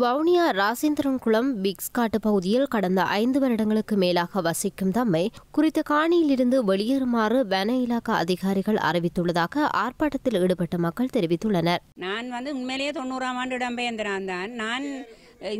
வவுனியா ராசேந்திரன்குளம் பிக்ஸ்காட்டு பகுதியில் கடந்த ஐந்து வருடங்களுக்கு மேலாக வசிக்கும் தம்மை குறித்த காணியிலிருந்து வெளியேறுமாறு வன இலாக்கா அதிகாரிகள் அறிவித்துள்ளதாக ஆர்ப்பாட்டத்தில் ஈடுபட்ட மக்கள் தெரிவித்துள்ளனர் நான் வந்து உண்மையிலேயே தொண்ணூறாம் ஆண்டு இடம்பெயர்ந்தான் நான்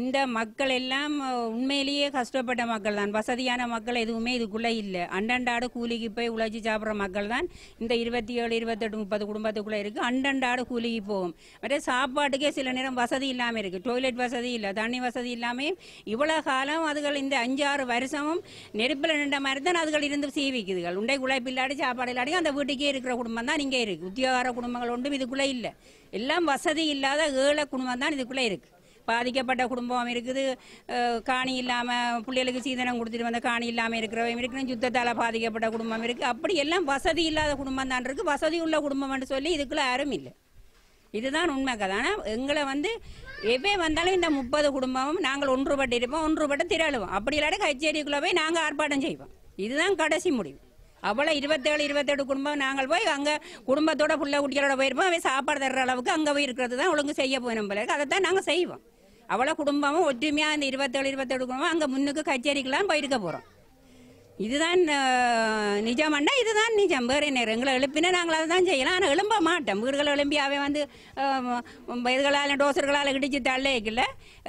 இந்த மக்கள் எல்லாம் உண்மையிலேயே கஷ்டப்பட்ட மக்கள் தான் வசதியான மக்கள் எதுவுமே இதுக்குள்ளே இல்லை அண்டண்டாடு கூலிக்கு போய் உழைச்சி சாப்பிட்ற மக்கள் தான் இந்த இருபத்தி ஏழு இருபத்தெட்டு முப்பது குடும்பத்துக்குள்ளே இருக்குது அண்டண்டாடு கூலிக்கு போகும் மற்ற சாப்பாட்டுக்கே சில நேரம் வசதி இல்லாமல் இருக்குது டாய்லெட் வசதி இல்லை தண்ணி வசதி இல்லாமல் இவ்வளோ காலம் அதுகள் இந்த அஞ்சாறு வருஷமும் நெருப்பில் நின்ற மாதிரி தான் அதுகள் இருந்து சீவிக்குதுகள் உண்டை உழைப்பு இல்லாடி சாப்பாடு இல்லாடி அந்த வீட்டுக்கே இருக்கிற குடும்பம் தான் இங்கே இருக்குது உத்தியோகார குடும்பங்கள் ஒன்றும் இதுக்குள்ளே இல்லை எல்லாம் வசதி இல்லாத ஏழை குடும்பம் தான் இதுக்குள்ளே இருக்குது பாதிக்கப்பட்ட குடும்பம் இருக்குது காணி இல்லாமல் பிள்ளைகளுக்கு சீதனம் கொடுத்துட்டு வந்த காணி இல்லாமல் இருக்கிறவங்க இருக்குன்னு யுத்தத்தால் பாதிக்கப்பட்ட குடும்பம் இருக்குது அப்படி எல்லாம் வசதி இல்லாத குடும்பம் தான் இருக்குது வசதி உள்ள குடும்பம்னு சொல்லி இதுக்குள்ளே யாரும் இல்லை இதுதான் உண்மை கதை ஆனால் எங்களை வந்து எப்போ வந்தாலும் இந்த முப்பது குடும்பமும் நாங்கள் ஒன்றுபட்டு இருப்போம் ஒன்றுபட்டு திரளுவோம் அப்படி இல்லாட கச்சேரிக்குள்ளே போய் நாங்கள் ஆர்ப்பாட்டம் செய்வோம் இதுதான் கடைசி முடிவு அவ்வளோ இருபத்தேழு இருபத்தெட்டு குடும்பம் நாங்கள் போய் அங்கே குடும்பத்தோட புள்ள குட்டிகளோட போயிருப்போம் அவை சாப்பாடு தர்ற அளவுக்கு அங்கே போய் இருக்கிறது தான் ஒழுங்கு செய்ய போய் நம்மளுக்கு அதை தான் நாங்கள் செய்வோம் அவ்வளோ குடும்பமும் ஒற்றுமையாக அந்த இருபத்தேழு இருபத்தேழு குடும்பம் அங்கே முன்னுக்கு கச்சேரிக்கெல்லாம் போயிருக்க போகிறோம் இதுதான் நிஜம்னா இதுதான் நிஜம் வேறு என்ன எங்களை எழுப்பினா நாங்கள் அதை தான் செய்யலாம் ஆனால் எழும்ப மாட்டோம் வீடுகள் எழும்பியாவே வந்து இதுகளால் டோசர்களால் இடிச்சு தள்ளிக்கல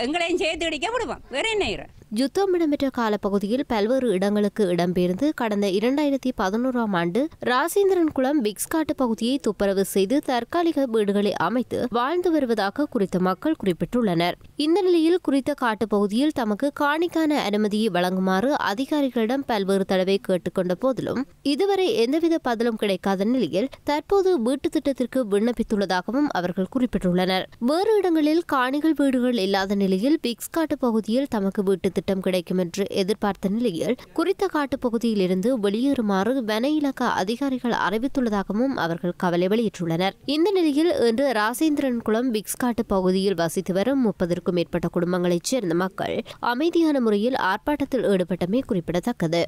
எங்களையும் சேர்த்து இடிக்க விடுவோம் வேறு என்ன யுத்தம் இடம்பெற்ற காலப்பகுதியில் பல்வேறு இடங்களுக்கு இடம்பெயர்ந்து கடந்த இரண்டாயிரத்தி பதினோராம் ஆண்டு ராசேந்திரன் குளம் பிக்ஸ்காட்டு பகுதியை துப்புரவு செய்து தற்காலிக வீடுகளை அமைத்து வாழ்ந்து வருவதாக குறித்த மக்கள் குறிப்பிட்டுள்ளனர் இந்த நிலையில் குறித்த காட்டுப்பகுதியில் தமக்கு காணிக்கான அனுமதியை வழங்குமாறு அதிகாரிகளிடம் பல்வேறு பல்வேறு தடவை கேட்டுக்கொண்ட போதிலும் இதுவரை எந்தவித பதிலும் கிடைக்காத நிலையில் தற்போது வீட்டு திட்டத்திற்கு விண்ணப்பித்துள்ளதாகவும் அவர்கள் குறிப்பிட்டுள்ளனர் வேறு இடங்களில் காணிகள் வீடுகள் இல்லாத நிலையில் பிக்ஸ் காட்டு பகுதியில் தமக்கு வீட்டு திட்டம் கிடைக்கும் என்று எதிர்பார்த்த நிலையில் குறித்த காட்டு பகுதியில் இருந்து வெளியேறுமாறு வன இலக்க அதிகாரிகள் அறிவித்துள்ளதாகவும் அவர்கள் கவலை வெளியிட்டுள்ளனர் இந்த நிலையில் இன்று ராசேந்திரன் குளம் பிக்ஸ் காட்டு பகுதியில் வசித்து வரும் முப்பதற்கும் மேற்பட்ட குடும்பங்களைச் சேர்ந்த மக்கள் அமைதியான முறையில் ஆர்ப்பாட்டத்தில் ஈடுபட்டமே குறிப்பிடத்தக்கது